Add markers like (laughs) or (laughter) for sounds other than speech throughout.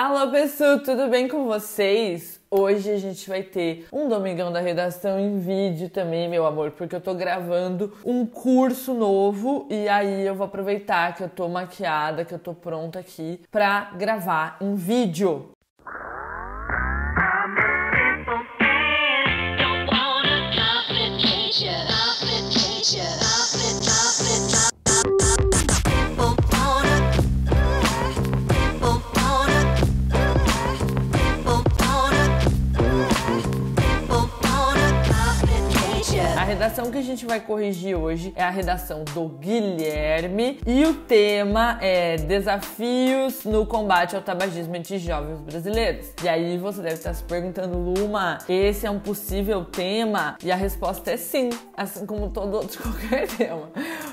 Alô pessoal, tudo bem com vocês? Hoje a gente vai ter um Domingão da Redação em vídeo também, meu amor, porque eu tô gravando um curso novo e aí eu vou aproveitar que eu tô maquiada, que eu tô pronta aqui pra gravar um vídeo. redação que a gente vai corrigir hoje é a redação do Guilherme e o tema é desafios no combate ao tabagismo entre jovens brasileiros. E aí você deve estar se perguntando, Luma, esse é um possível tema? E a resposta é sim, assim como todo outro (laughs) qualquer tema.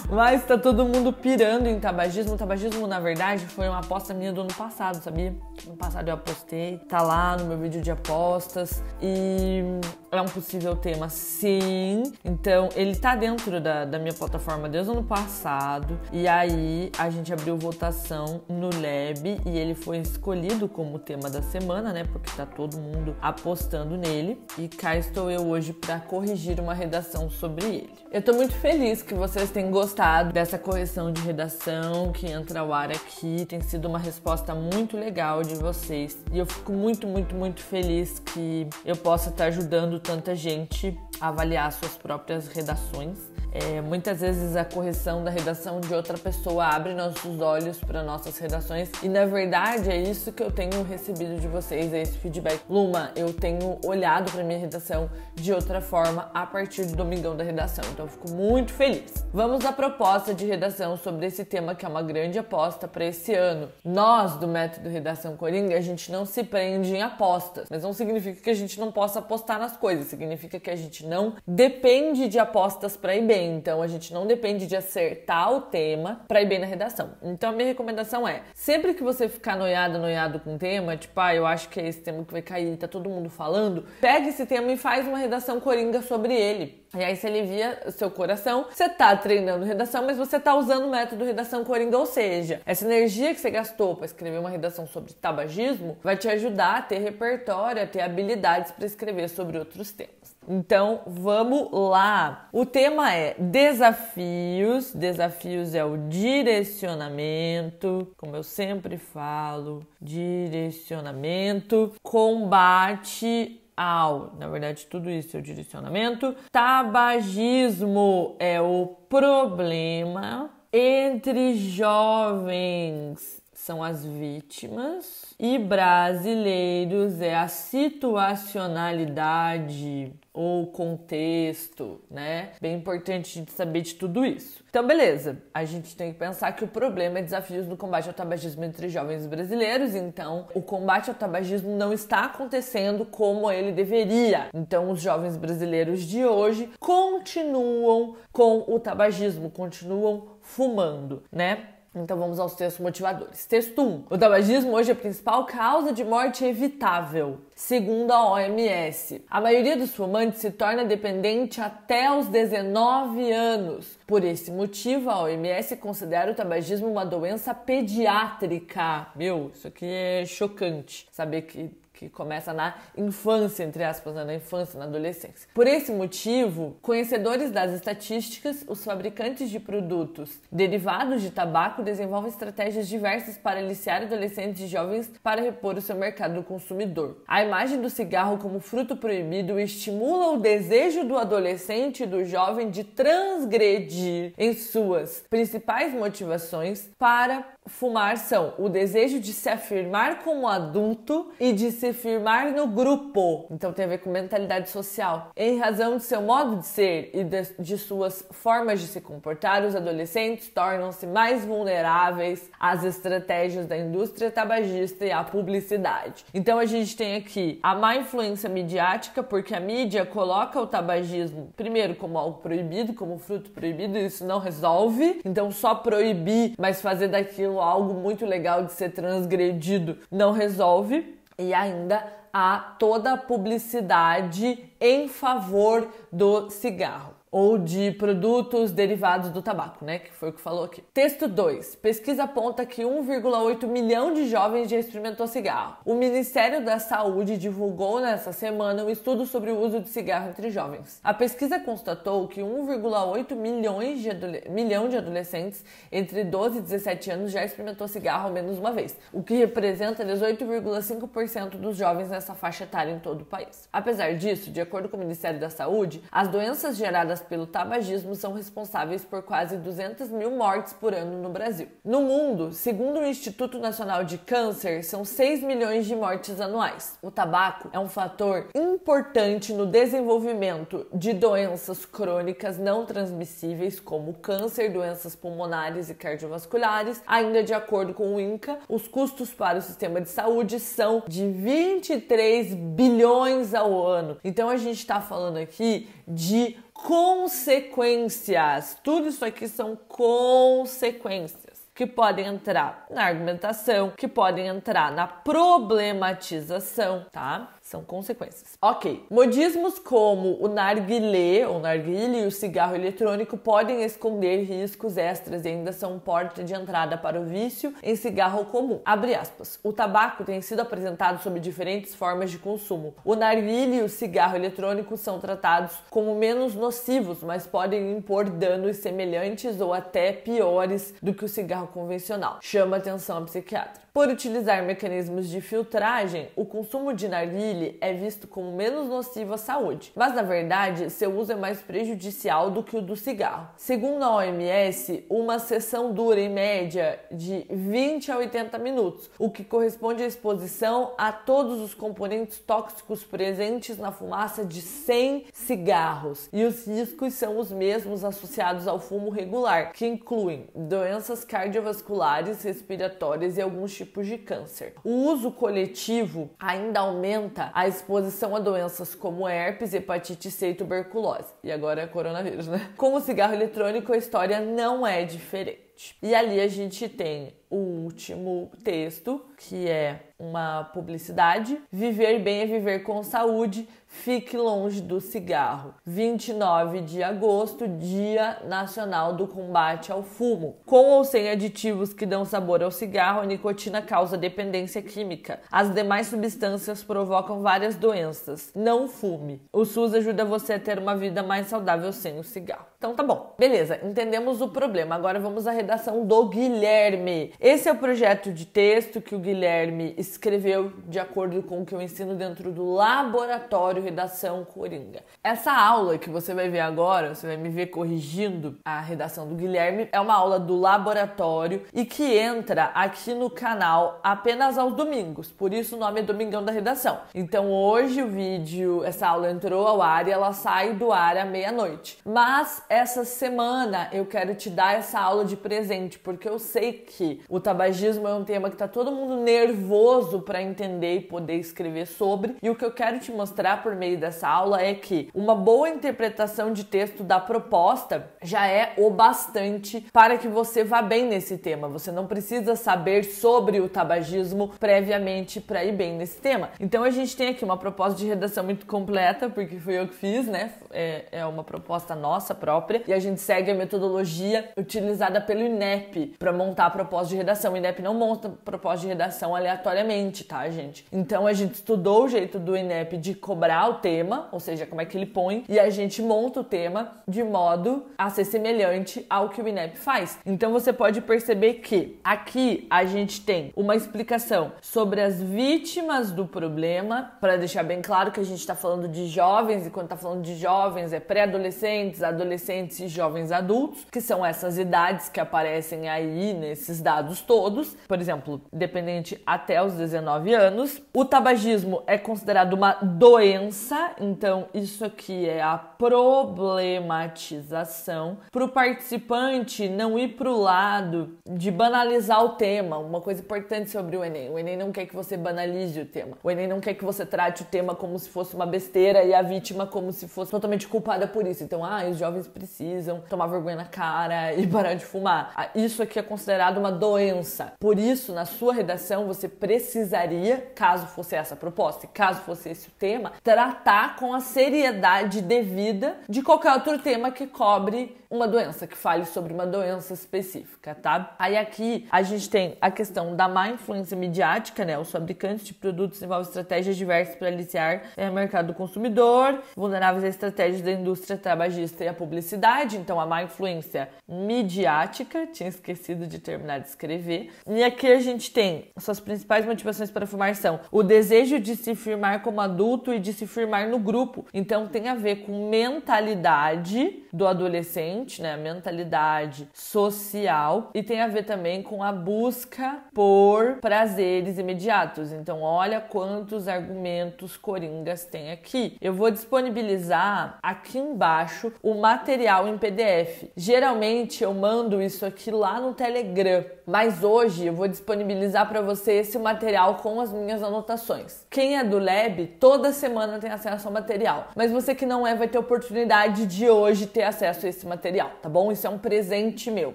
Mas tá todo mundo pirando em tabagismo. O tabagismo, na verdade, foi uma aposta minha do ano passado, sabia? No passado eu apostei, tá lá no meu vídeo de apostas e é um possível tema sim. Então, então, ele tá dentro da, da minha plataforma desde o ano passado. E aí, a gente abriu votação no Lab e ele foi escolhido como tema da semana, né? Porque tá todo mundo apostando nele. E cá estou eu hoje para corrigir uma redação sobre ele. Eu tô muito feliz que vocês tenham gostado dessa correção de redação que entra ao ar aqui. Tem sido uma resposta muito legal de vocês. E eu fico muito, muito, muito feliz que eu possa estar tá ajudando tanta gente a avaliar suas próprias muitas redações é, muitas vezes a correção da redação de outra pessoa abre nossos olhos para nossas redações e na verdade é isso que eu tenho recebido de vocês, é esse feedback. Luma, eu tenho olhado para minha redação de outra forma a partir do domingão da redação, então eu fico muito feliz. Vamos à proposta de redação sobre esse tema que é uma grande aposta para esse ano. Nós do método Redação Coringa, a gente não se prende em apostas, mas não significa que a gente não possa apostar nas coisas, significa que a gente não depende de apostas para ir bem então a gente não depende de acertar o tema para ir bem na redação. Então a minha recomendação é: sempre que você ficar noiado, noiado com o tema, tipo, ah, eu acho que é esse tema que vai cair, tá todo mundo falando, pega esse tema e faz uma redação coringa sobre ele. E aí você alivia o seu coração. Você tá treinando redação, mas você tá usando o método redação coringa, ou seja, essa energia que você gastou para escrever uma redação sobre tabagismo vai te ajudar a ter repertório, a ter habilidades para escrever sobre outros temas. Então vamos lá! O tema é desafios. Desafios é o direcionamento, como eu sempre falo, direcionamento, combate ao, na verdade, tudo isso é o direcionamento. Tabagismo é o problema entre jovens são as vítimas e brasileiros é a situacionalidade ou contexto, né? Bem importante a gente saber de tudo isso. Então, beleza, a gente tem que pensar que o problema é desafios no combate ao tabagismo entre jovens brasileiros, então o combate ao tabagismo não está acontecendo como ele deveria. Então, os jovens brasileiros de hoje continuam com o tabagismo, continuam fumando, né? Então vamos aos textos motivadores. Texto 1. O tabagismo hoje é a principal causa de morte evitável, segundo a OMS. A maioria dos fumantes se torna dependente até os 19 anos. Por esse motivo, a OMS considera o tabagismo uma doença pediátrica. Meu, isso aqui é chocante. Saber que que começa na infância, entre aspas, né? na infância, na adolescência. Por esse motivo, conhecedores das estatísticas, os fabricantes de produtos derivados de tabaco desenvolvem estratégias diversas para aliciar adolescentes e jovens para repor o seu mercado consumidor. A imagem do cigarro como fruto proibido estimula o desejo do adolescente e do jovem de transgredir em suas principais motivações para Fumar são o desejo de se afirmar como adulto e de se firmar no grupo. Então tem a ver com mentalidade social. Em razão de seu modo de ser e de, de suas formas de se comportar, os adolescentes tornam-se mais vulneráveis às estratégias da indústria tabagista e à publicidade. Então a gente tem aqui a má influência midiática, porque a mídia coloca o tabagismo primeiro como algo proibido, como fruto proibido, e isso não resolve. Então só proibir, mas fazer daquilo algo muito legal de ser transgredido, não resolve. E ainda há toda a publicidade em favor do cigarro ou de produtos derivados do tabaco, né? Que foi o que falou aqui. Texto 2. Pesquisa aponta que 1,8 milhão de jovens já experimentou cigarro. O Ministério da Saúde divulgou nessa semana um estudo sobre o uso de cigarro entre jovens. A pesquisa constatou que 1,8 milhões de milhão de adolescentes entre 12 e 17 anos já experimentou cigarro ao menos uma vez, o que representa 18,5% dos jovens nessa faixa etária em todo o país. Apesar disso, de acordo com o Ministério da Saúde, as doenças geradas pelo tabagismo são responsáveis por quase 200 mil mortes por ano no Brasil. No mundo, segundo o Instituto Nacional de Câncer, são 6 milhões de mortes anuais. O tabaco é um fator importante no desenvolvimento de doenças crônicas não transmissíveis, como câncer, doenças pulmonares e cardiovasculares. Ainda de acordo com o INCA, os custos para o sistema de saúde são de 23 bilhões ao ano. Então a gente está falando aqui de consequências. Tudo isso aqui são consequências que podem entrar na argumentação, que podem entrar na problematização, tá? são consequências. Ok, modismos como o narguilé ou narguile e o cigarro eletrônico podem esconder riscos extras e ainda são porta de entrada para o vício em cigarro comum. Abre aspas. O tabaco tem sido apresentado sob diferentes formas de consumo. O narguile e o cigarro eletrônico são tratados como menos nocivos, mas podem impor danos semelhantes ou até piores do que o cigarro convencional. Chama atenção a psiquiatra. Por utilizar mecanismos de filtragem, o consumo de narguile é visto como menos nocivo à saúde, mas na verdade seu uso é mais prejudicial do que o do cigarro. Segundo a OMS, uma sessão dura em média de 20 a 80 minutos, o que corresponde à exposição a todos os componentes tóxicos presentes na fumaça de 100 cigarros, e os riscos são os mesmos associados ao fumo regular, que incluem doenças cardiovasculares, respiratórias e alguns tipos tipos de câncer. O uso coletivo ainda aumenta a exposição a doenças como herpes, hepatite C e tuberculose. E agora é coronavírus, né? Com o cigarro eletrônico, a história não é diferente. E ali a gente tem o último texto, que é uma publicidade. Viver bem é viver com saúde, fique longe do cigarro. 29 de agosto, Dia Nacional do Combate ao Fumo. Com ou sem aditivos que dão sabor ao cigarro, a nicotina causa dependência química. As demais substâncias provocam várias doenças. Não fume. O SUS ajuda você a ter uma vida mais saudável sem o cigarro. Então tá bom. Beleza, entendemos o problema. Agora vamos à redação do Guilherme. Esse é o projeto de texto que o Guilherme escreveu de acordo com o que eu ensino dentro do laboratório Redação Coringa. Essa aula que você vai ver agora, você vai me ver corrigindo a redação do Guilherme, é uma aula do laboratório e que entra aqui no canal apenas aos domingos, por isso o nome é Domingão da Redação. Então hoje o vídeo, essa aula entrou ao ar e ela sai do ar à meia-noite. Mas essa semana eu quero te dar essa aula de presente, porque eu sei que o tabagismo é um tema que tá todo mundo nervoso para entender e poder escrever sobre. E o que eu quero te mostrar por meio dessa aula é que uma boa interpretação de texto da proposta já é o bastante para que você vá bem nesse tema. Você não precisa saber sobre o tabagismo previamente para ir bem nesse tema. Então a gente tem aqui uma proposta de redação muito completa, porque foi eu que fiz, né? é, é uma proposta nossa própria e a gente segue a metodologia utilizada pelo INEP para montar a proposta de redação. O INEP não monta proposta de redação aleatoriamente, tá, gente? Então a gente estudou o jeito do INEP de cobrar o tema, ou seja, como é que ele põe, e a gente monta o tema de modo a ser semelhante ao que o INEP faz. Então você pode perceber que aqui a gente tem uma explicação sobre as vítimas do problema, para deixar bem claro que a gente está falando de jovens, e quando está falando de jovens, jovens, é pré-adolescentes, adolescentes e jovens adultos, que são essas idades que aparecem aí nesses dados todos. Por exemplo, dependente até os 19 anos. O tabagismo é considerado uma doença, então isso aqui é a problematização. Para o participante não ir para o lado de banalizar o tema, uma coisa importante sobre o Enem. O Enem não quer que você banalize o tema. O Enem não quer que você trate o tema como se fosse uma besteira e a vítima como se fosse totalmente completamente culpada por isso. Então, ah, os jovens precisam tomar vergonha na cara (laughs) e parar de fumar. Ah, isso aqui é considerado uma doença. Por isso, na sua redação, você precisaria, caso fosse essa a proposta e caso fosse esse o tema, tratar com a seriedade devida de qualquer outro tema que cobre uma doença, que fale sobre uma doença específica, tá? Aí aqui a gente tem a questão da má influência midiática, né? Os fabricantes de produtos envolvem estratégias diversas para aliciar o é, mercado do consumidor, vulneráveis a estratégias da indústria tabagista e a publicidade, então a má influência midiática, tinha esquecido de terminar de escrever. E aqui a gente tem suas principais motivações para fumar são o desejo de se firmar como adulto e de se firmar no grupo. Então tem a ver com mentalidade do adolescente, né? Mentalidade social e tem a ver também com a busca por prazeres imediatos. Então olha quantos argumentos coringas tem aqui. Eu vou disponibilizar aqui embaixo o material em PDF. Geralmente eu mando isso aqui lá no Telegram, mas hoje eu vou disponibilizar para você esse material com as minhas anotações. Quem é do Lab, toda semana tem acesso ao material, mas você que não é vai ter oportunidade de hoje ter acesso a esse material, tá bom? Isso é um presente meu.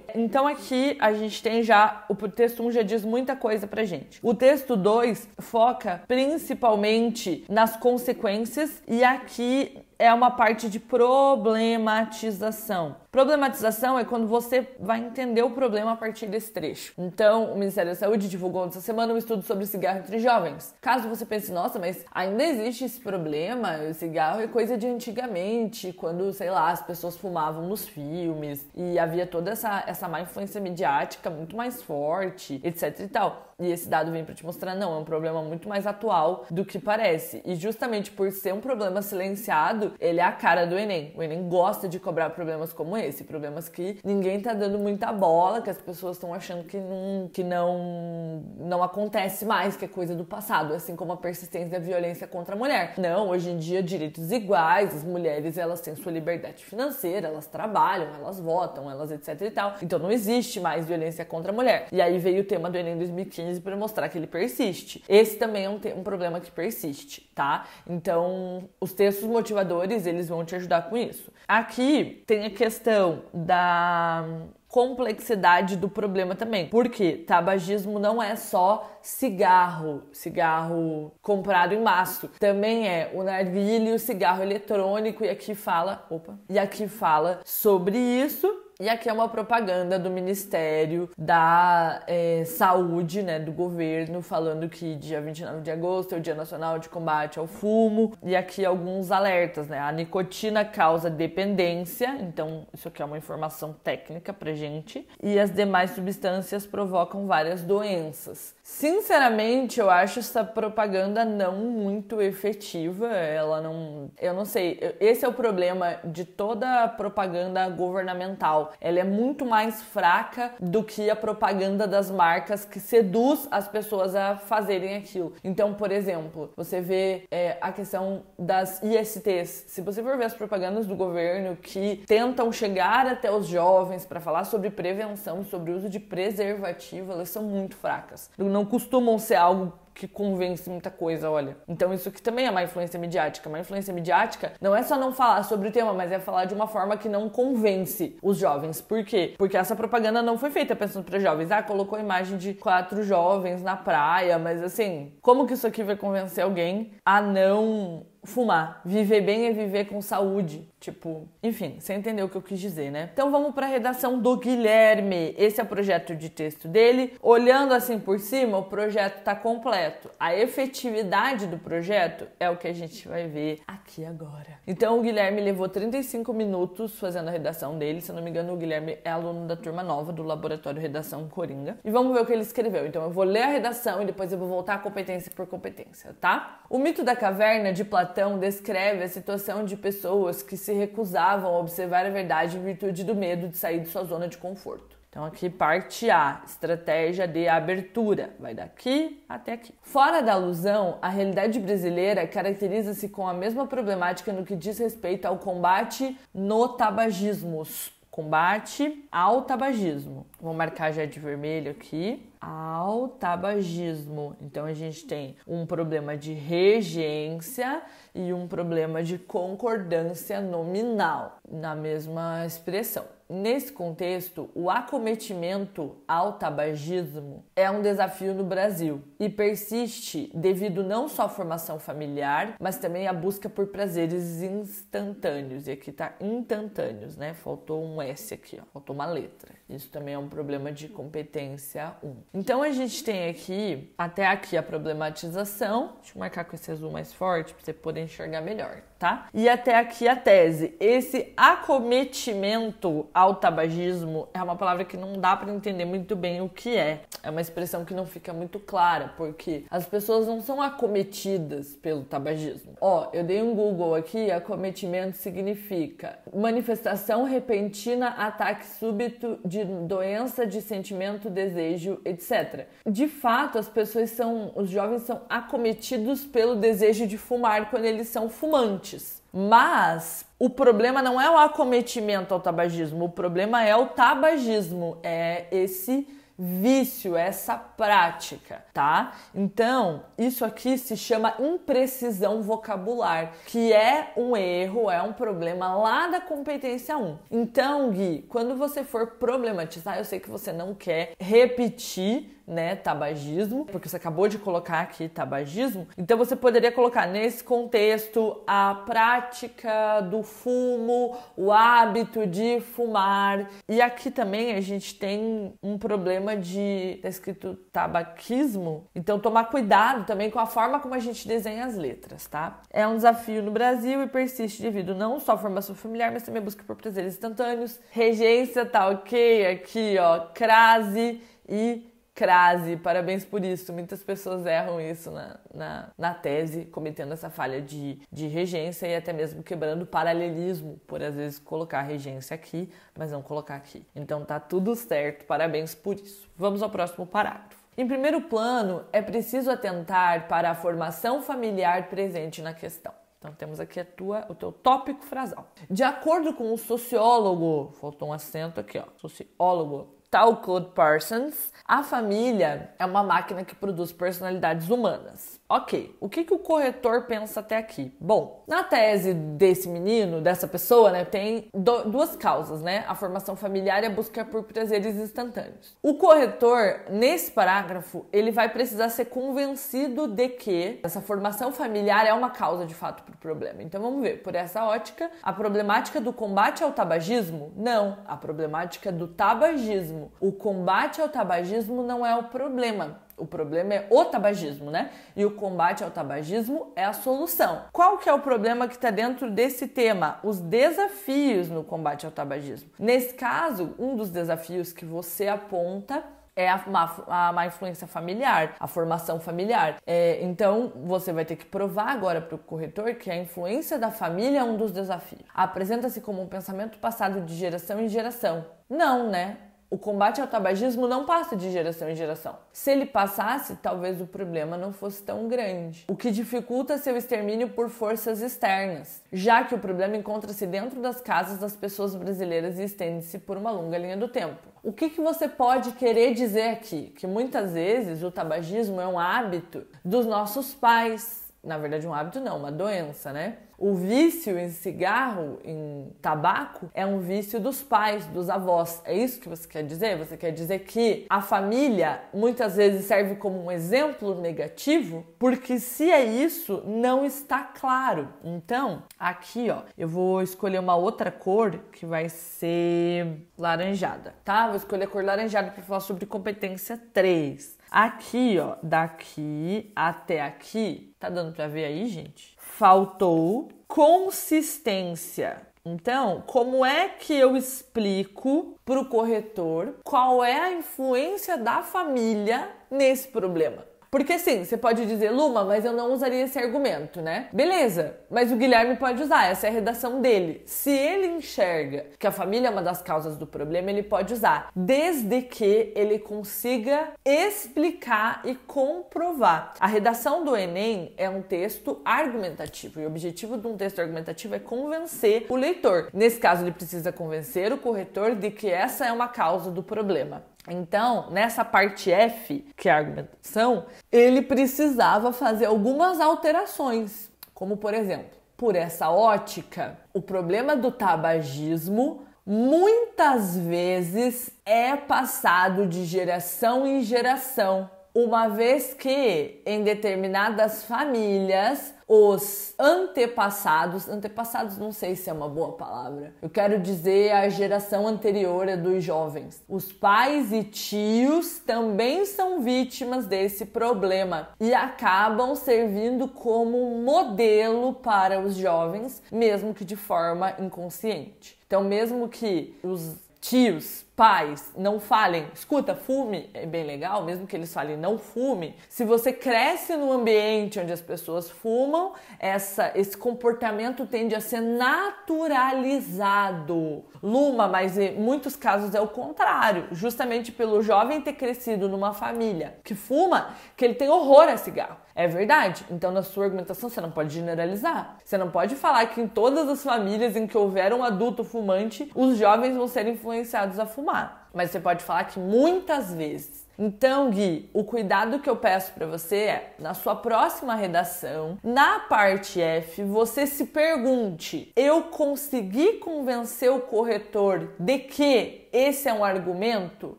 Então aqui a gente tem já o texto 1 um já diz muita coisa pra gente. O texto 2 foca principalmente nas consequências e aqui é uma parte de problematização. Problematização é quando você vai entender o problema a partir desse trecho. Então, o Ministério da Saúde divulgou nessa semana um estudo sobre cigarro entre jovens. Caso você pense, nossa, mas ainda existe esse problema, o cigarro é coisa de antigamente, quando, sei lá, as pessoas fumavam nos filmes e havia toda essa, essa má influência midiática muito mais forte, etc e tal. E esse dado vem para te mostrar, não, é um problema muito mais atual do que parece. E justamente por ser um problema silenciado, ele é a cara do Enem. O Enem gosta de cobrar problemas como esse, problemas que ninguém tá dando muita bola, que as pessoas estão achando que não, que não, não acontece mais, que é coisa do passado, assim como a persistência da violência contra a mulher. Não, hoje em dia direitos iguais, as mulheres elas têm sua liberdade financeira, elas trabalham, elas votam, elas etc e tal. Então não existe mais violência contra a mulher. E aí veio o tema do Enem 2015 para mostrar que ele persiste. Esse também é um, um problema que persiste, tá? Então, os textos motivadores, eles vão te ajudar com isso. Aqui tem a questão da complexidade do problema também. Porque tabagismo não é só cigarro, cigarro comprado em maço. Também é o narguilho, o cigarro eletrônico e aqui fala, opa, e aqui fala sobre isso e aqui é uma propaganda do Ministério da é, Saúde, né, do governo, falando que dia 29 de agosto é o Dia Nacional de Combate ao Fumo. E aqui alguns alertas, né? A nicotina causa dependência, então isso aqui é uma informação técnica pra gente. E as demais substâncias provocam várias doenças. Sinceramente, eu acho essa propaganda não muito efetiva. Ela não. Eu não sei. Esse é o problema de toda propaganda governamental ela é muito mais fraca do que a propaganda das marcas que seduz as pessoas a fazerem aquilo. Então, por exemplo, você vê é, a questão das ISTs. Se você for ver as propagandas do governo que tentam chegar até os jovens para falar sobre prevenção, sobre o uso de preservativo, elas são muito fracas. Não costumam ser algo que convence muita coisa, olha. Então isso que também é uma influência midiática. Uma influência midiática não é só não falar sobre o tema, mas é falar de uma forma que não convence os jovens. Por quê? Porque essa propaganda não foi feita pensando para jovens. Ah, colocou a imagem de quatro jovens na praia, mas assim, como que isso aqui vai convencer alguém a não fumar? Viver bem é viver com saúde. Tipo, enfim, você entendeu o que eu quis dizer, né? Então vamos para a redação do Guilherme. Esse é o projeto de texto dele. Olhando assim por cima, o projeto está completo. A efetividade do projeto é o que a gente vai ver aqui agora. Então o Guilherme levou 35 minutos fazendo a redação dele. Se eu não me engano, o Guilherme é aluno da turma nova do Laboratório Redação Coringa. E vamos ver o que ele escreveu. Então eu vou ler a redação e depois eu vou voltar competência por competência, tá? O mito da caverna de Platão descreve a situação de pessoas que se se recusavam a observar a verdade em virtude do medo de sair de sua zona de conforto. Então, aqui parte A, estratégia de abertura, vai daqui até aqui. Fora da alusão, a realidade brasileira caracteriza-se com a mesma problemática no que diz respeito ao combate no tabagismo. Combate ao tabagismo. Vou marcar já de vermelho aqui. Ao tabagismo. Então a gente tem um problema de regência e um problema de concordância nominal na mesma expressão. Nesse contexto, o acometimento ao tabagismo é um desafio no Brasil e persiste devido não só à formação familiar, mas também à busca por prazeres instantâneos. E aqui tá instantâneos, né? Faltou um S aqui, ó. faltou uma letra. Isso também é um problema de competência 1. Então a gente tem aqui, até aqui, a problematização. Deixa eu marcar com esse azul mais forte para você poder enxergar melhor, tá? E até aqui a tese. Esse acometimento ao tabagismo é uma palavra que não dá para entender muito bem o que é. É uma expressão que não fica muito clara, porque as pessoas não são acometidas pelo tabagismo. Ó, oh, eu dei um Google aqui, acometimento significa manifestação repentina, ataque súbito de doença de sentimento, desejo, etc. De fato, as pessoas são, os jovens são acometidos pelo desejo de fumar quando eles são fumantes. Mas o problema não é o acometimento ao tabagismo, o problema é o tabagismo, é esse vício, é essa prática, tá? Então, isso aqui se chama imprecisão vocabular, que é um erro, é um problema lá da competência 1. Então, Gui, quando você for problematizar, eu sei que você não quer repetir né, tabagismo, porque você acabou de colocar aqui tabagismo. Então você poderia colocar nesse contexto a prática do fumo, o hábito de fumar. E aqui também a gente tem um problema de tá escrito tabaquismo. Então tomar cuidado também com a forma como a gente desenha as letras, tá? É um desafio no Brasil e persiste devido não só à formação familiar, mas também à busca por prazeres instantâneos. Regência tá ok aqui, ó, crase e crase, parabéns por isso. Muitas pessoas erram isso na, na, na, tese, cometendo essa falha de, de regência e até mesmo quebrando paralelismo, por às vezes colocar regência aqui, mas não colocar aqui. Então tá tudo certo, parabéns por isso. Vamos ao próximo parágrafo. Em primeiro plano, é preciso atentar para a formação familiar presente na questão. Então temos aqui a tua, o teu tópico frasal. De acordo com o sociólogo, faltou um acento aqui, ó, sociólogo Tal Claude Parsons, a família é uma máquina que produz personalidades humanas. Ok, o que, que o corretor pensa até aqui? Bom, na tese desse menino, dessa pessoa, né, tem do, duas causas, né? A formação familiar e a busca por prazeres instantâneos. O corretor, nesse parágrafo, ele vai precisar ser convencido de que essa formação familiar é uma causa de fato para o problema. Então vamos ver, por essa ótica, a problemática do combate ao tabagismo? Não, a problemática do tabagismo tabagismo. O combate ao tabagismo não é o problema. O problema é o tabagismo, né? E o combate ao tabagismo é a solução. Qual que é o problema que está dentro desse tema? Os desafios no combate ao tabagismo. Nesse caso, um dos desafios que você aponta é a má, a má, influência familiar, a formação familiar. É, então, você vai ter que provar agora para o corretor que a influência da família é um dos desafios. Apresenta-se como um pensamento passado de geração em geração. Não, né? o combate ao tabagismo não passa de geração em geração. Se ele passasse, talvez o problema não fosse tão grande, o que dificulta seu extermínio por forças externas, já que o problema encontra-se dentro das casas das pessoas brasileiras e estende-se por uma longa linha do tempo. O que, que você pode querer dizer aqui? Que muitas vezes o tabagismo é um hábito dos nossos pais, na verdade um hábito não, uma doença, né? O vício em cigarro, em tabaco, é um vício dos pais, dos avós. É isso que você quer dizer? Você quer dizer que a família muitas vezes serve como um exemplo negativo? Porque se é isso, não está claro. Então, aqui, ó, eu vou escolher uma outra cor que vai ser laranjada, tá? Vou escolher a cor laranjada para falar sobre competência 3. Aqui, ó, daqui até aqui, tá dando para ver aí, gente? Faltou consistência. Então, como é que eu explico para o corretor qual é a influência da família nesse problema? Porque sim, você pode dizer, Luma, mas eu não usaria esse argumento, né? Beleza, mas o Guilherme pode usar, essa é a redação dele. Se ele enxerga que a família é uma das causas do problema, ele pode usar, desde que ele consiga explicar e comprovar. A redação do Enem é um texto argumentativo e o objetivo de um texto argumentativo é convencer o leitor. Nesse caso, ele precisa convencer o corretor de que essa é uma causa do problema. Então, nessa parte F, que é a argumentação, ele precisava fazer algumas alterações, como por exemplo, por essa ótica, o problema do tabagismo muitas vezes é passado de geração em geração uma vez que em determinadas famílias os antepassados, antepassados não sei se é uma boa palavra, eu quero dizer a geração anterior é dos jovens. Os pais e tios também são vítimas desse problema e acabam servindo como modelo para os jovens, mesmo que de forma inconsciente. Então, mesmo que os tios pais não falem, escuta, fume, é bem legal, mesmo que eles falem não fume, se você cresce num ambiente onde as pessoas fumam, essa, esse comportamento tende a ser naturalizado. Luma, mas em muitos casos é o contrário, justamente pelo jovem ter crescido numa família que fuma, que ele tem horror a cigarro. É verdade. Então, na sua argumentação, você não pode generalizar. Você não pode falar que em todas as famílias em que houver um adulto fumante, os jovens vão ser influenciados a fumar. Mas você pode falar que muitas vezes. Então, Gui, o cuidado que eu peço para você é, na sua próxima redação, na parte F, você se pergunte: eu consegui convencer o corretor de que esse é um argumento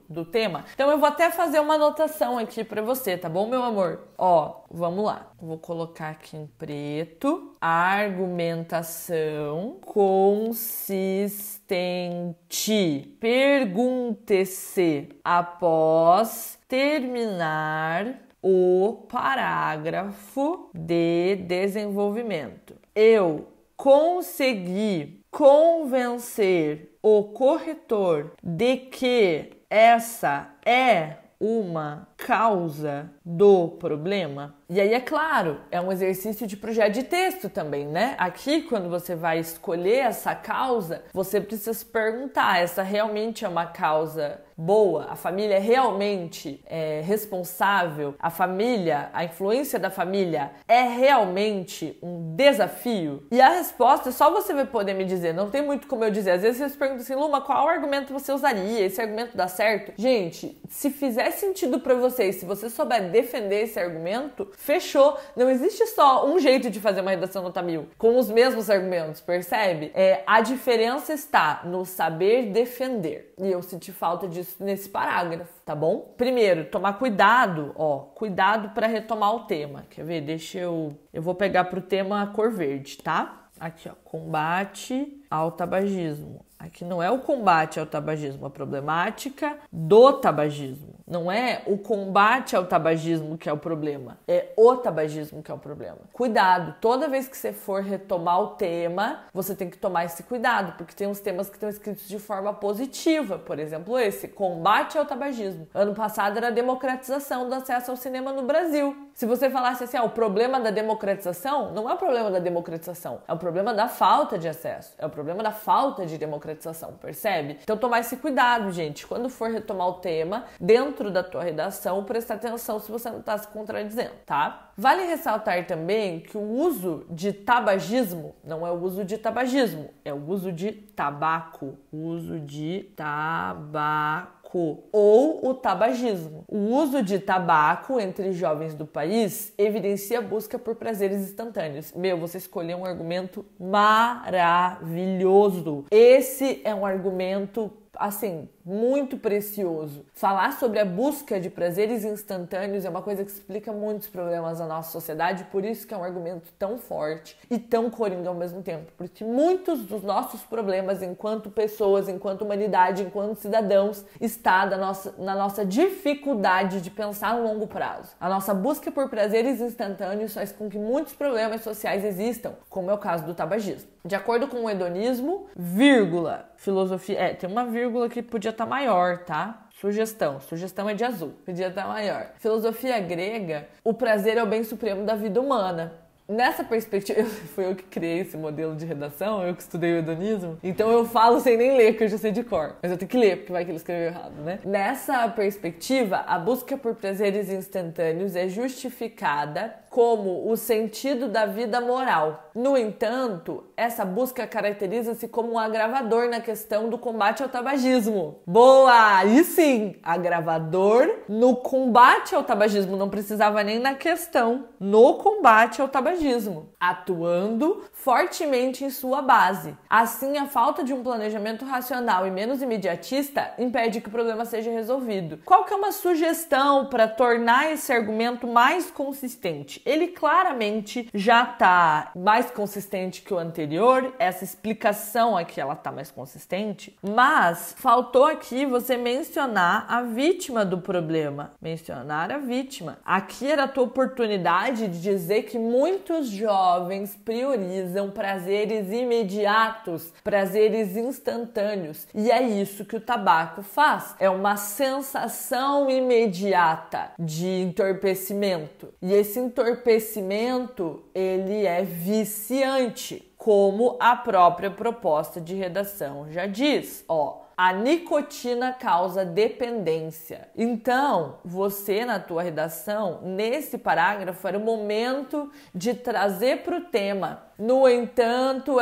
do tema. Então eu vou até fazer uma anotação aqui para você, tá bom, meu amor? Ó, vamos lá. Vou colocar aqui em preto. Argumentação consistente. Pergunte-se após terminar o parágrafo de desenvolvimento. Eu consegui convencer o corretor de que essa é uma causa do problema? E aí, é claro, é um exercício de projeto de texto também, né? Aqui, quando você vai escolher essa causa, você precisa se perguntar: essa realmente é uma causa boa, a família é realmente é, responsável, a família, a influência da família é realmente um desafio? E a resposta é só você vai poder me dizer, não tem muito como eu dizer. Às vezes vocês perguntam assim, Luma, qual argumento você usaria? Esse argumento dá certo? Gente, se fizer sentido para vocês, se você souber defender esse argumento, fechou. Não existe só um jeito de fazer uma redação nota mil com os mesmos argumentos, percebe? É, a diferença está no saber defender. E eu senti falta disso nesse parágrafo, tá bom? Primeiro, tomar cuidado, ó, cuidado para retomar o tema. Quer ver? Deixa eu. Eu vou pegar pro tema cor verde, tá? Aqui, ó, combate ao tabagismo. Aqui não é o combate ao tabagismo, a problemática do tabagismo. Não é o combate ao tabagismo que é o problema, é o tabagismo que é o problema. Cuidado, toda vez que você for retomar o tema, você tem que tomar esse cuidado, porque tem uns temas que estão escritos de forma positiva, por exemplo, esse combate ao tabagismo. Ano passado era a democratização do acesso ao cinema no Brasil. Se você falasse assim, ah, o problema da democratização, não é o problema da democratização, é o problema da falta de acesso, é o problema da falta de democratização concretização, percebe? Então tomar esse cuidado, gente. Quando for retomar o tema dentro da tua redação, prestar atenção se você não está se contradizendo, tá? Vale ressaltar também que o uso de tabagismo não é o uso de tabagismo, é o uso de tabaco, o uso de tabaco tabaco ou o tabagismo. O uso de tabaco entre jovens do país evidencia a busca por prazeres instantâneos. Meu, você escolheu um argumento maravilhoso. Esse é um argumento assim muito precioso. Falar sobre a busca de prazeres instantâneos é uma coisa que explica muitos problemas da nossa sociedade, por isso que é um argumento tão forte e tão coringa ao mesmo tempo, porque muitos dos nossos problemas enquanto pessoas, enquanto humanidade, enquanto cidadãos, está na nossa, na nossa dificuldade de pensar a longo prazo. A nossa busca por prazeres instantâneos faz com que muitos problemas sociais existam, como é o caso do tabagismo. De acordo com o hedonismo, vírgula, filosofia, é, tem uma vírgula que podia podia estar tá maior, tá? Sugestão. Sugestão é de azul. Podia estar tá maior. Filosofia grega, o prazer é o bem supremo da vida humana. Nessa perspectiva, (laughs) eu, foi eu que criei esse modelo de redação, eu que estudei o hedonismo, então eu falo sem nem ler, que eu já sei de cor. Mas eu tenho que ler, porque vai que ele escreveu errado, né? Nessa perspectiva, a busca por prazeres instantâneos é justificada como o sentido da vida moral. No entanto, essa busca caracteriza-se como um agravador na questão do combate ao tabagismo. Boa! Aí sim, agravador no combate ao tabagismo, não precisava nem na questão, no combate ao tabagismo, atuando fortemente em sua base. Assim, a falta de um planejamento racional e menos imediatista impede que o problema seja resolvido. Qual que é uma sugestão para tornar esse argumento mais consistente? Ele claramente já está mais consistente que o anterior, essa explicação aqui ela tá mais consistente, mas faltou aqui você mencionar a vítima do problema, mencionar a vítima. Aqui era a tua oportunidade de dizer que muitos jovens priorizam visão prazeres imediatos, prazeres instantâneos. E é isso que o tabaco faz. É uma sensação imediata de entorpecimento. E esse entorpecimento, ele é viciante, como a própria proposta de redação já diz. Ó, a nicotina causa dependência. Então, você na tua redação, nesse parágrafo, era o momento de trazer para o tema. No entanto,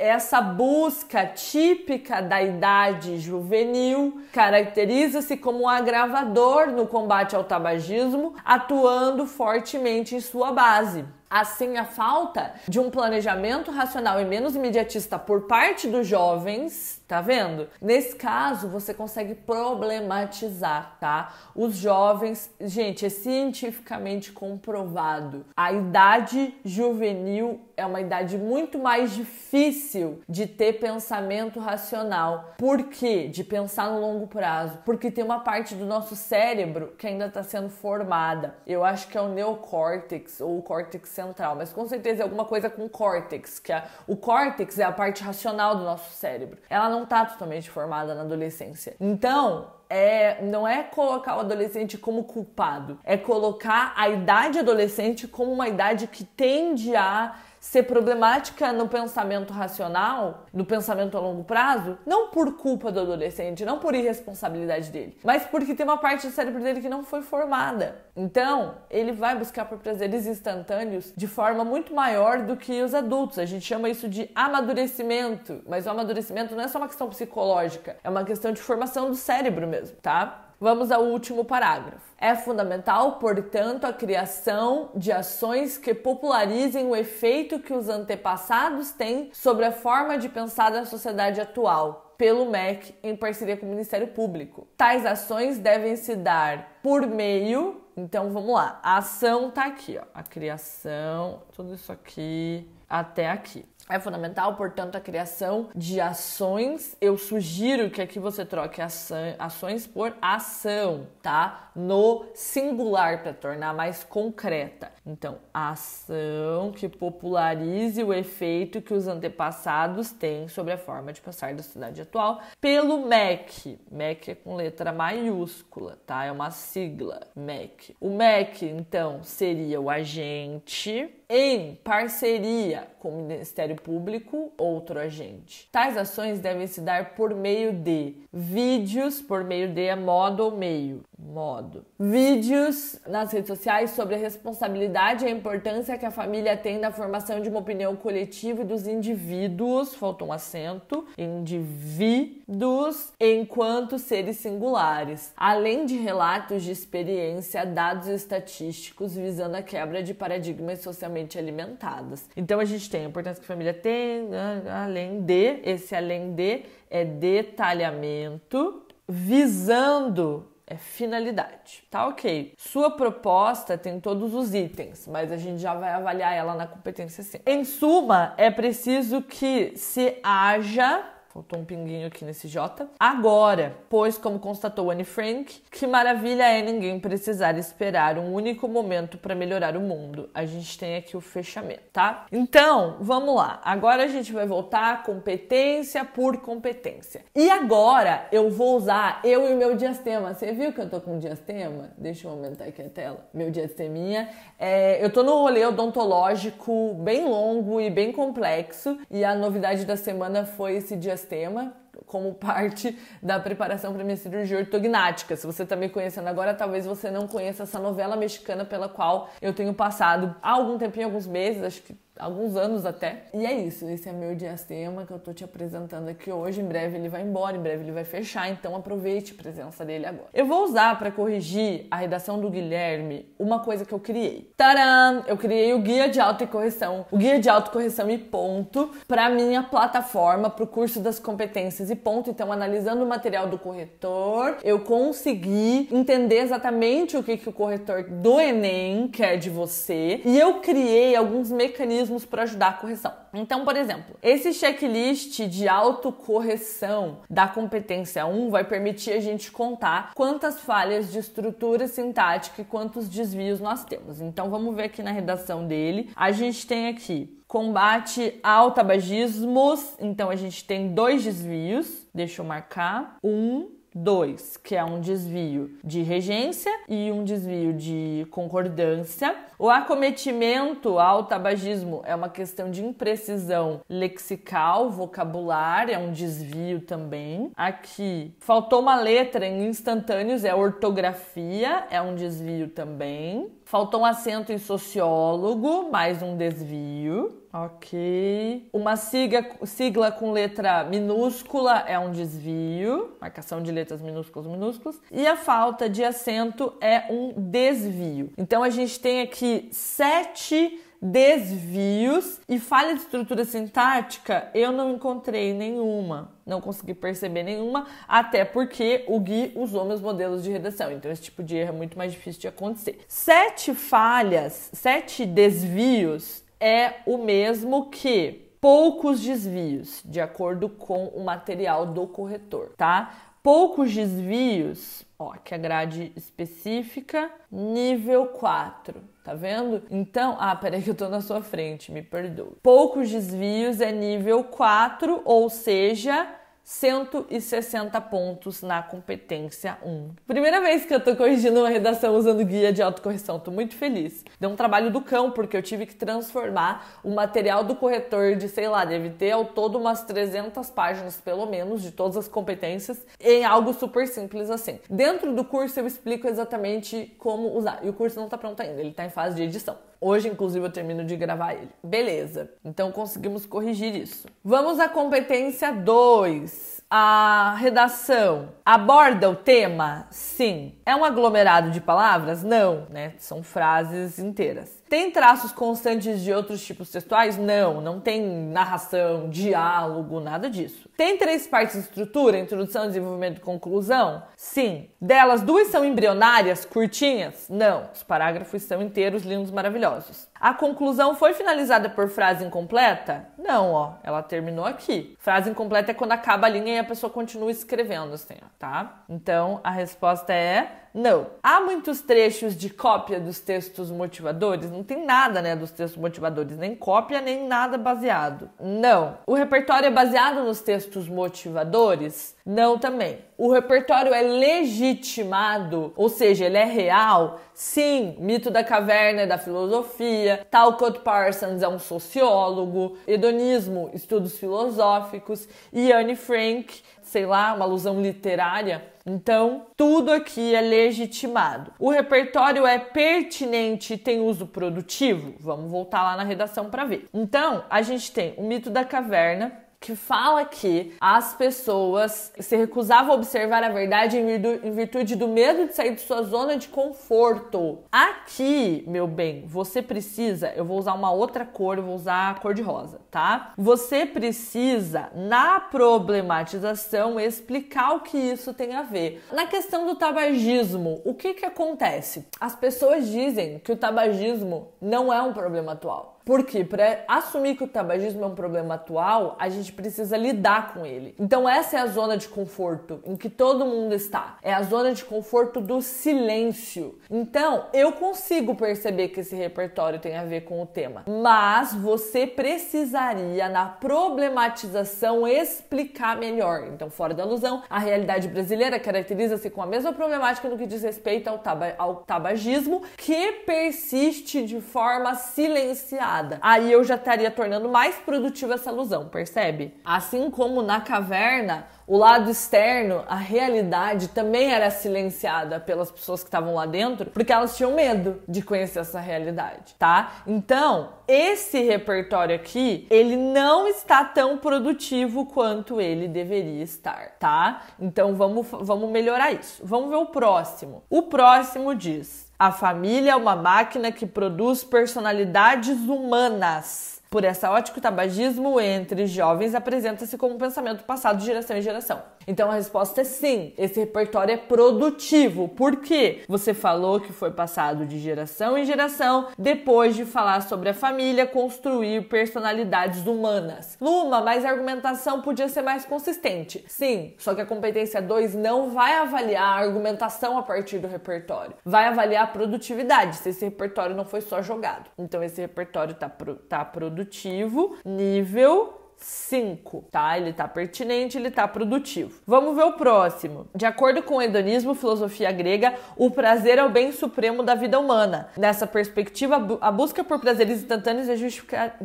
essa busca típica da idade juvenil caracteriza-se como um agravador no combate ao tabagismo, atuando fortemente em sua base. Assim, a falta de um planejamento racional e menos imediatista por parte dos jovens, tá vendo? Nesse caso, você consegue problematizar, tá? Os jovens, gente, é cientificamente comprovado. A idade juvenil é uma idade muito mais difícil de ter pensamento racional. Por quê? De pensar no longo prazo. Porque tem uma parte do nosso cérebro que ainda está sendo formada. Eu acho que é o neocórtex ou o córtex central, mas com certeza é alguma coisa com córtex, que é o córtex é a parte racional do nosso cérebro. Ela não está totalmente formada na adolescência. Então, é, não é colocar o adolescente como culpado, é colocar a idade adolescente como uma idade que tende a ser problemática no pensamento racional, no pensamento a longo prazo, não por culpa do adolescente, não por irresponsabilidade dele, mas porque tem uma parte do cérebro dele que não foi formada. Então, ele vai buscar por prazeres instantâneos de forma muito maior do que os adultos. A gente chama isso de amadurecimento, mas o amadurecimento não é só uma questão psicológica, é uma questão de formação do cérebro mesmo, tá? Vamos ao último parágrafo. É fundamental, portanto, a criação de ações que popularizem o efeito que os antepassados têm sobre a forma de pensar da sociedade atual, pelo MEC, em parceria com o Ministério Público. Tais ações devem se dar por meio. Então vamos lá, a ação tá aqui, ó. A criação, tudo isso aqui até aqui. É fundamental, portanto, a criação de ações. Eu sugiro que aqui você troque ações por ação, tá? No singular, para tornar mais concreta. Então, ação que popularize o efeito que os antepassados têm sobre a forma de passar da cidade atual pelo MEC. MEC é com letra maiúscula, tá? É uma sigla, MEC. O MEC, então, seria o agente em parceria com o Ministério Público, outro agente. Tais ações devem se dar por meio de vídeos, por meio de modo ou meio, modo. Vídeos nas redes sociais sobre a responsabilidade e a importância que a família tem na formação de uma opinião coletiva e dos indivíduos, faltou um acento, indivíduos enquanto seres singulares, além de relatos de experiência, dados estatísticos visando a quebra de paradigmas sociais corretamente alimentadas. Então a gente tem a importância que a família tem, né, além de, esse além de é detalhamento visando é finalidade. Tá ok. Sua proposta tem todos os itens, mas a gente já vai avaliar ela na competência sim. Em suma, é preciso que se haja Faltou um pinguinho aqui nesse J. Agora, pois, como constatou Anne Frank, que maravilha é ninguém precisar esperar um único momento para melhorar o mundo. A gente tem aqui o fechamento, tá? Então, vamos lá. Agora a gente vai voltar competência por competência. E agora eu vou usar eu e meu diastema. Você viu que eu tô com diastema? Deixa eu aumentar aqui a tela. Meu diasteminha. É, eu tô no rolê odontológico bem longo e bem complexo. E a novidade da semana foi esse diastema diastema como parte da preparação para minha cirurgia ortognática. Se você está me conhecendo agora, talvez você não conheça essa novela mexicana pela qual eu tenho passado há algum tempinho, alguns meses, acho que alguns anos até. E é isso, esse é meu diastema que eu tô te apresentando aqui hoje. Em breve ele vai embora, em breve ele vai fechar, então aproveite a presença dele agora. Eu vou usar para corrigir a redação do Guilherme uma coisa que eu criei. taran Eu criei o guia de autocorreção, o guia de autocorreção e ponto para minha plataforma para o curso das competências e ponto. Então, analisando o material do corretor, eu consegui entender exatamente o que que o corretor do ENEM quer de você e eu criei alguns mecanismos mecanismos para ajudar a correção. Então, por exemplo, esse checklist de autocorreção da competência 1 vai permitir a gente contar quantas falhas de estrutura sintática e quantos desvios nós temos. Então, vamos ver aqui na redação dele. A gente tem aqui combate ao tabagismo, então a gente tem dois desvios. Deixa eu marcar. Um dois, que é um desvio de regência e um desvio de concordância. O acometimento ao tabagismo é uma questão de imprecisão lexical, vocabular, é um desvio também. Aqui faltou uma letra em instantâneos, é ortografia, é um desvio também. Faltou um assento em sociólogo, mais um desvio. Ok. Uma sigla, sigla com letra minúscula é um desvio. Marcação de letras minúsculas, minúsculas. E a falta de acento é um desvio. Então a gente tem aqui sete desvios e falha de estrutura sintática, eu não encontrei nenhuma. Não consegui perceber nenhuma, até porque o Gui usou meus modelos de redação. Então, esse tipo de erro é muito mais difícil de acontecer. Sete falhas, sete desvios é o mesmo que poucos desvios, de acordo com o material do corretor, tá? poucos desvios, ó, que é a grade específica, nível 4 tá vendo? Então, ah, peraí que eu tô na sua frente, me perdoe. Poucos desvios é nível 4, ou seja, 160 pontos na competência 1. Primeira vez que eu tô corrigindo uma redação usando guia de autocorreção, tô muito feliz. Deu um trabalho do cão, porque eu tive que transformar o material do corretor de, sei lá, deve ter ao todo umas 300 páginas, pelo menos, de todas as competências, em algo super simples assim. Dentro do curso eu explico exatamente como usar, e o curso não tá pronto ainda, ele tá em fase de edição. Hoje, inclusive, eu termino de gravar ele. Beleza, então conseguimos corrigir isso. Vamos à competência 2 a redação aborda o tema? Sim. É um aglomerado de palavras? Não, né? São frases inteiras. Tem traços constantes de outros tipos textuais? Não, não tem narração, diálogo, nada disso. Tem três partes de estrutura: introdução, desenvolvimento e conclusão? Sim. Delas, duas são embrionárias, curtinhas? Não. Os parágrafos são inteiros, lindos, maravilhosos. A conclusão foi finalizada por frase incompleta? Não, ó, ela terminou aqui. Frase incompleta é quando acaba a linha e a pessoa continua escrevendo, assim, ó, tá? Então a resposta é não. Há muitos trechos de cópia dos textos motivadores? Não tem nada, né, dos textos motivadores, nem cópia, nem nada baseado. Não. O repertório é baseado nos textos motivadores? Não também. O repertório é legitimado, ou seja, ele é real? Sim, mito da caverna é da filosofia, Talcott Parsons é um sociólogo, hedonismo, estudos filosóficos, e Anne Frank sei lá, uma alusão literária. Então, tudo aqui é legitimado. O repertório é pertinente e tem uso produtivo? Vamos voltar lá na redação para ver. Então, a gente tem o mito da caverna, que fala que as pessoas se recusavam a observar a verdade em virtude do medo de sair de sua zona de conforto. Aqui, meu bem, você precisa, eu vou usar uma outra cor, eu vou usar a cor de rosa, tá? Você precisa, na problematização, explicar o que isso tem a ver. Na questão do tabagismo, o que que acontece? As pessoas dizem que o tabagismo não é um problema atual. Porque para assumir que o tabagismo é um problema atual, a gente precisa lidar com ele. Então essa é a zona de conforto em que todo mundo está. É a zona de conforto do silêncio. Então eu consigo perceber que esse repertório tem a ver com o tema, mas você precisaria na problematização explicar melhor. Então fora da alusão, a realidade brasileira caracteriza-se com a mesma problemática no que diz respeito ao, taba ao tabagismo que persiste de forma silenciada Aí eu já estaria tornando mais produtiva essa ilusão, percebe? Assim como na caverna, o lado externo, a realidade também era silenciada pelas pessoas que estavam lá dentro, porque elas tinham medo de conhecer essa realidade, tá? Então, esse repertório aqui, ele não está tão produtivo quanto ele deveria estar, tá? Então, vamos, vamos melhorar isso. Vamos ver o próximo. O próximo diz: a família é uma máquina que produz personalidades humanas. Por essa ótica, o tabagismo entre jovens apresenta-se como um pensamento passado de geração em geração. Então a resposta é sim, esse repertório é produtivo. Por quê? Você falou que foi passado de geração em geração, depois de falar sobre a família, construir personalidades humanas. Luma, mas a argumentação podia ser mais consistente. Sim, só que a competência 2 não vai avaliar a argumentação a partir do repertório. Vai avaliar a produtividade, se esse repertório não foi só jogado. Então esse repertório está pro, tá produtivo construtivo, nível 5, tá? Ele tá pertinente, ele tá produtivo. Vamos ver o próximo. De acordo com o hedonismo, filosofia grega, o prazer é o bem supremo da vida humana. Nessa perspectiva, a busca por prazeres instantâneos é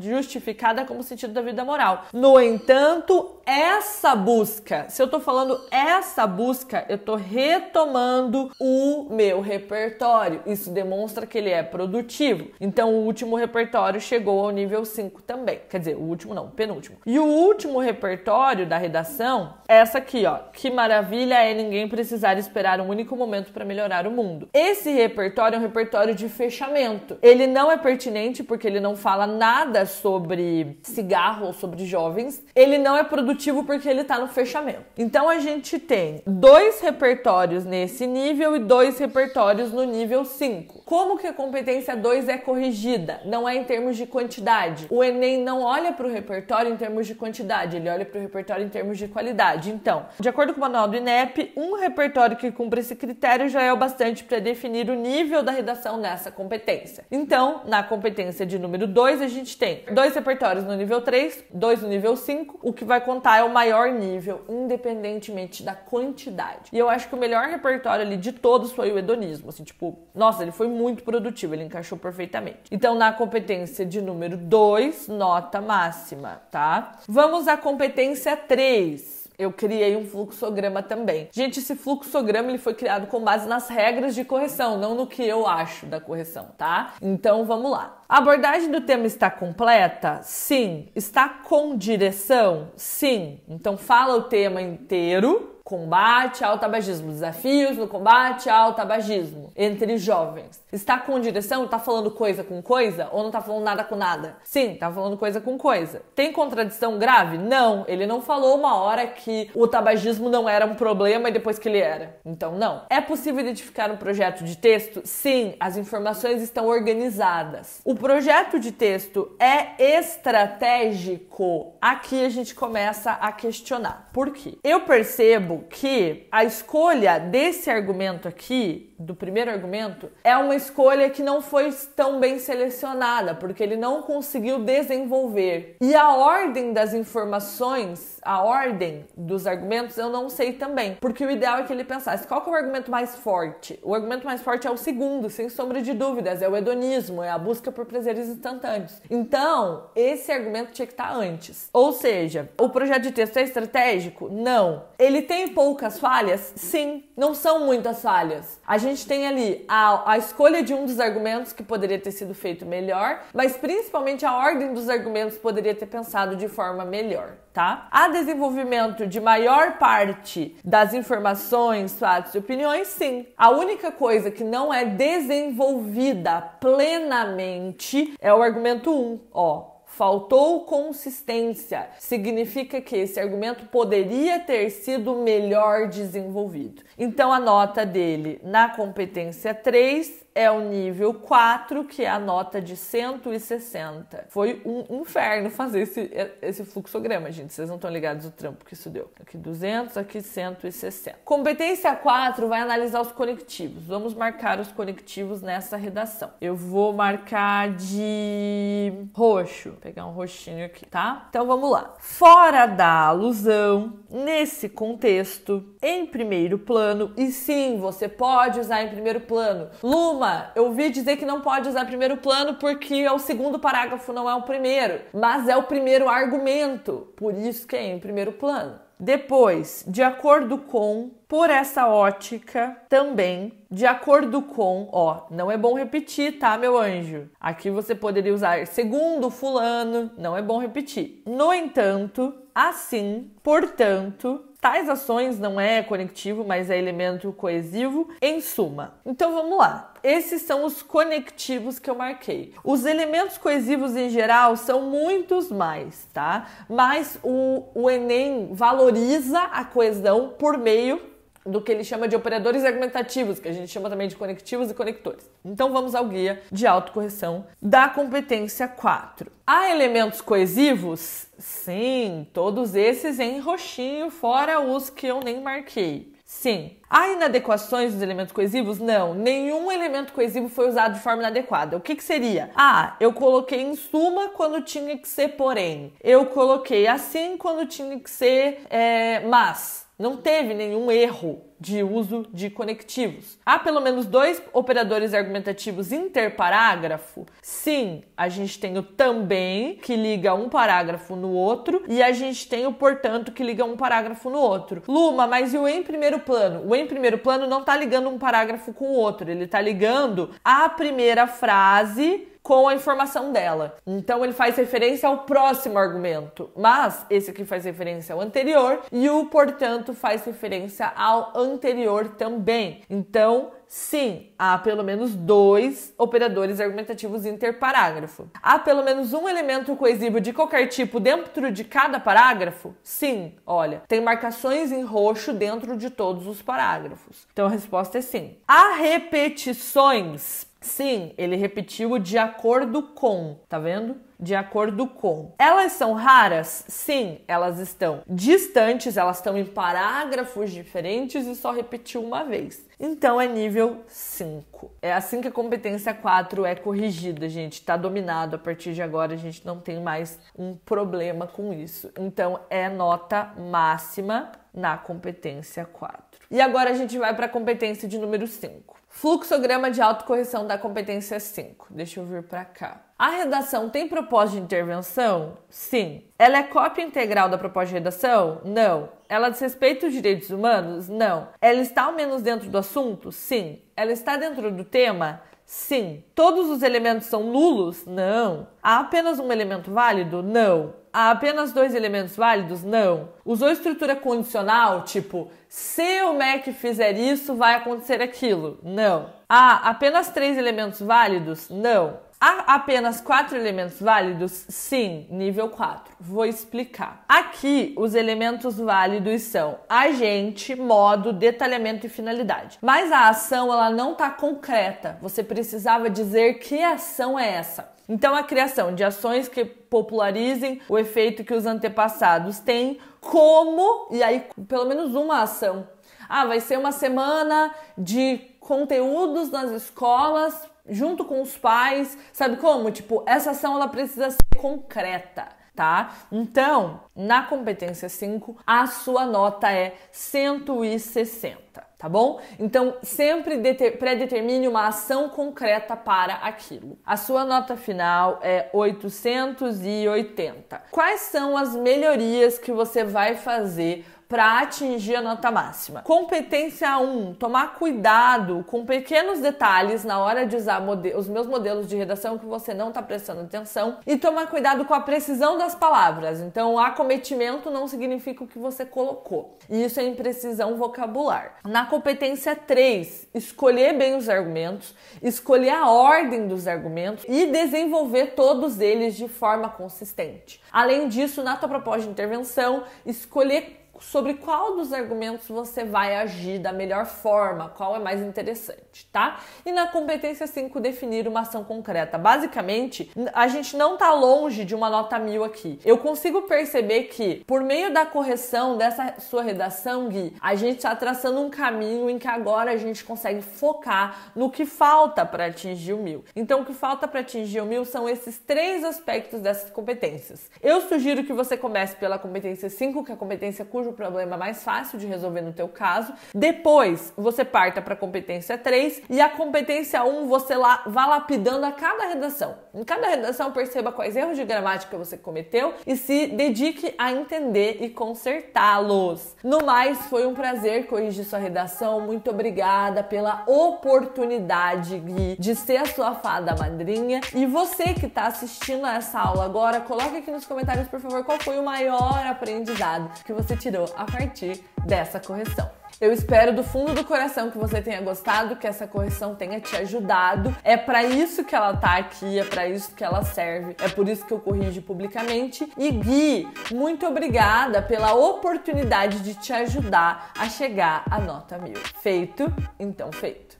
justificada como sentido da vida moral. No entanto, essa busca, se eu tô falando essa busca, eu tô retomando o meu repertório. Isso demonstra que ele é produtivo. Então, o último repertório chegou ao nível 5 também. Quer dizer, o último não, o penúltimo. E o último repertório da redação é essa aqui, ó. Que maravilha é ninguém precisar esperar um único momento para melhorar o mundo. Esse repertório é um repertório de fechamento. Ele não é pertinente porque ele não fala nada sobre cigarro ou sobre jovens. Ele não é produtivo porque ele tá no fechamento. Então a gente tem dois repertórios nesse nível e dois repertórios no nível 5. Como que a competência 2 é corrigida? Não é em termos de quantidade. O Enem não olha para o repertório em termos termos de quantidade, ele olha para o repertório em termos de qualidade. Então, de acordo com o manual do INEP, um repertório que cumpre esse critério já é o bastante para definir o nível da redação nessa competência. Então, na competência de número 2, a gente tem dois repertórios no nível 3, dois no nível 5. O que vai contar é o maior nível, independentemente da quantidade. E eu acho que o melhor repertório ali de todos foi o hedonismo. Assim, tipo, nossa, ele foi muito produtivo, ele encaixou perfeitamente. Então, na competência de número 2, nota máxima, tá? Vamos à competência 3. Eu criei um fluxograma também. Gente, esse fluxograma ele foi criado com base nas regras de correção, não no que eu acho da correção, tá? Então vamos lá. A abordagem do tema está completa? Sim. Está com direção? Sim. Então fala o tema inteiro. Combate ao tabagismo, desafios no combate ao tabagismo entre jovens. Está com direção? Está falando coisa com coisa? Ou não está falando nada com nada? Sim, está falando coisa com coisa. Tem contradição grave? Não. Ele não falou uma hora que o tabagismo não era um problema e depois que ele era. Então, não. É possível identificar um projeto de texto? Sim, as informações estão organizadas. O projeto de texto é estratégico, aqui a gente começa a questionar. Por quê? Eu percebo que a escolha desse argumento aqui do primeiro argumento, é uma escolha que não foi tão bem selecionada, porque ele não conseguiu desenvolver. E a ordem das informações, a ordem dos argumentos, eu não sei também, porque o ideal é que ele pensasse qual é o argumento mais forte. O argumento mais forte é o segundo, sem sombra de dúvidas, é o hedonismo, é a busca por prazeres instantâneos. Então, esse argumento tinha que estar antes. Ou seja, o projeto de texto é estratégico? Não. Ele tem poucas falhas? Sim, não são muitas falhas. A gente gente tem ali a, a escolha de um dos argumentos que poderia ter sido feito melhor, mas principalmente a ordem dos argumentos poderia ter pensado de forma melhor, tá? Há desenvolvimento de maior parte das informações, fatos e opiniões, sim. A única coisa que não é desenvolvida plenamente é o argumento 1, um, ó faltou consistência, significa que esse argumento poderia ter sido melhor desenvolvido. Então a nota dele na competência 3 é o nível 4, que é a nota de 160. Foi um inferno fazer esse, é, esse fluxograma, gente. Vocês não estão ligados o trampo que isso deu. Aqui 200, aqui 160. Competência 4 vai analisar os conectivos. Vamos marcar os conectivos nessa redação. Eu vou marcar de roxo. Vou pegar um roxinho aqui, tá? Então vamos lá. Fora da alusão, nesse contexto, em primeiro plano, e sim, você pode usar em primeiro plano. Luma Vamos eu ouvi dizer que não pode usar primeiro plano porque é o segundo parágrafo, não é o primeiro. Mas é o primeiro argumento, por isso que é em primeiro plano. Depois, de acordo com, por essa ótica, também, de acordo com, ó, não é bom repetir, tá, meu anjo? Aqui você poderia usar segundo fulano, não é bom repetir. No entanto, assim, portanto, tais ações não é conectivo, mas é elemento coesivo, em suma. Então vamos lá. Esses são os conectivos que eu marquei. Os elementos coesivos em geral são muitos mais, tá? Mas o, o Enem valoriza a coesão por meio do que ele chama de operadores argumentativos, que a gente chama também de conectivos e conectores. Então vamos ao guia de autocorreção da competência 4. Há elementos coesivos? Sim, todos esses em roxinho, fora os que eu nem marquei. Sim. Há inadequações dos elementos coesivos? Não, nenhum elemento coesivo foi usado de forma inadequada. O que, que seria? Ah, eu coloquei em suma quando tinha que ser porém. Eu coloquei assim quando tinha que ser é, mas. Não teve nenhum erro de uso de conectivos. Há pelo menos dois operadores argumentativos interparágrafo? Sim, a gente tem o também, que liga um parágrafo no outro, e a gente tem o portanto, que liga um parágrafo no outro. Luma, mas e o em primeiro plano? O em primeiro plano não está ligando um parágrafo com o outro, ele está ligando a primeira frase com a informação dela. Então ele faz referência ao próximo argumento, mas esse aqui faz referência ao anterior e o portanto faz referência ao anterior também. Então, Sim, há pelo menos dois operadores argumentativos interparágrafo. Há pelo menos um elemento coesivo de qualquer tipo dentro de cada parágrafo? Sim, olha, tem marcações em roxo dentro de todos os parágrafos. Então a resposta é sim. Há repetições Sim, ele repetiu de acordo com, tá vendo? De acordo com. Elas são raras? Sim, elas estão distantes, elas estão em parágrafos diferentes e só repetiu uma vez. Então é nível 5. É assim que a competência 4 é corrigida, gente. Tá dominado a partir de agora, a gente não tem mais um problema com isso. Então é nota máxima na competência 4. E agora a gente vai para a competência de número 5. Fluxograma de autocorreção da competência 5. Deixa eu vir para cá. A redação tem proposta de intervenção? Sim. Ela é cópia integral da proposta de redação? Não. Ela diz respeito aos direitos humanos? Não. Ela está ao menos dentro do assunto? Sim. Ela está dentro do tema? Sim. Todos os elementos são nulos? Não. Há apenas um elemento válido? Não. Há apenas dois elementos válidos? Não. Usou estrutura condicional, tipo, se o Mac fizer isso, vai acontecer aquilo? Não. Há apenas três elementos válidos? Não. Há apenas quatro elementos válidos? Sim, nível 4. Vou explicar. Aqui, os elementos válidos são agente, modo, detalhamento e finalidade. Mas a ação ela não está concreta. Você precisava dizer que ação é essa. Então, a criação de ações que popularizem o efeito que os antepassados têm, como, e aí, pelo menos uma ação. Ah, vai ser uma semana de conteúdos nas escolas junto com os pais, sabe como? Tipo, essa ação ela precisa ser concreta. Tá? Então, na competência 5, a sua nota é 160, tá bom? Então, sempre predetermine uma ação concreta para aquilo. A sua nota final é 880. Quais são as melhorias que você vai fazer para atingir a nota máxima. Competência 1: tomar cuidado com pequenos detalhes na hora de usar os meus modelos de redação que você não está prestando atenção e tomar cuidado com a precisão das palavras. Então, acometimento não significa o que você colocou. E isso é imprecisão vocabular. Na competência 3, escolher bem os argumentos, escolher a ordem dos argumentos e desenvolver todos eles de forma consistente. Além disso, na tua proposta de intervenção, escolher sobre qual dos argumentos você vai agir da melhor forma, qual é mais interessante, tá? E na competência 5, definir uma ação concreta. Basicamente, a gente não tá longe de uma nota mil aqui. Eu consigo perceber que, por meio da correção dessa sua redação, Gui, a gente está traçando um caminho em que agora a gente consegue focar no que falta para atingir o mil. Então, o que falta para atingir o mil são esses três aspectos dessas competências. Eu sugiro que você comece pela competência 5, que é a competência cujo o problema mais fácil de resolver no teu caso. Depois, você parta para a competência 3 e a competência 1 você lá vá lapidando a cada redação. Em cada redação, perceba quais erros de gramática você cometeu e se dedique a entender e consertá-los. No mais, foi um prazer corrigir sua redação. Muito obrigada pela oportunidade, Gui, de ser a sua fada madrinha. E você que está assistindo a essa aula agora, coloque aqui nos comentários, por favor, qual foi o maior aprendizado que você tirou a partir dessa correção. Eu espero do fundo do coração que você tenha gostado, que essa correção tenha te ajudado. É para isso que ela tá aqui, é para isso que ela serve. É por isso que eu corrijo publicamente. E Gui, muito obrigada pela oportunidade de te ajudar a chegar à nota mil. Feito, então feito.